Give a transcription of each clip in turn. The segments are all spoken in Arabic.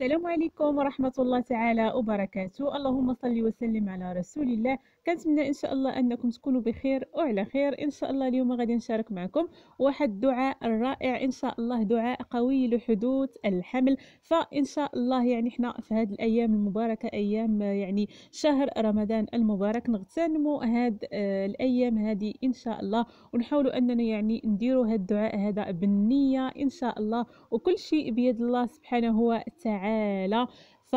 السلام عليكم ورحمة الله تعالى وبركاته اللهم صل وسلم على رسول الله كنتمنى ان شاء الله انكم تكونوا بخير وعلى خير ان شاء الله اليوم غادي نشارك معكم واحد الدعاء رائع ان شاء الله دعاء قوي لحدوث الحمل فان شاء الله يعني احنا في هذه الايام المباركه ايام يعني شهر رمضان المبارك نغتنموا هاد آه، الايام هذه ان شاء الله ونحاولوا اننا يعني نديروا هاد الدعاء هذا بالنيه ان شاء الله وكل شيء بيد الله سبحانه وتعالى تعالى ف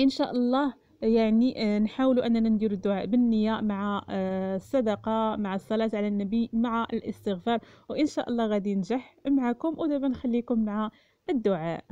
ان شاء الله يعني آه، نحاول اننا ندير الدعاء بالنيه مع آه، الصدقه مع الصلاه على النبي مع الاستغفار وان شاء الله غادي ينجح معكم ودابا نخليكم مع الدعاء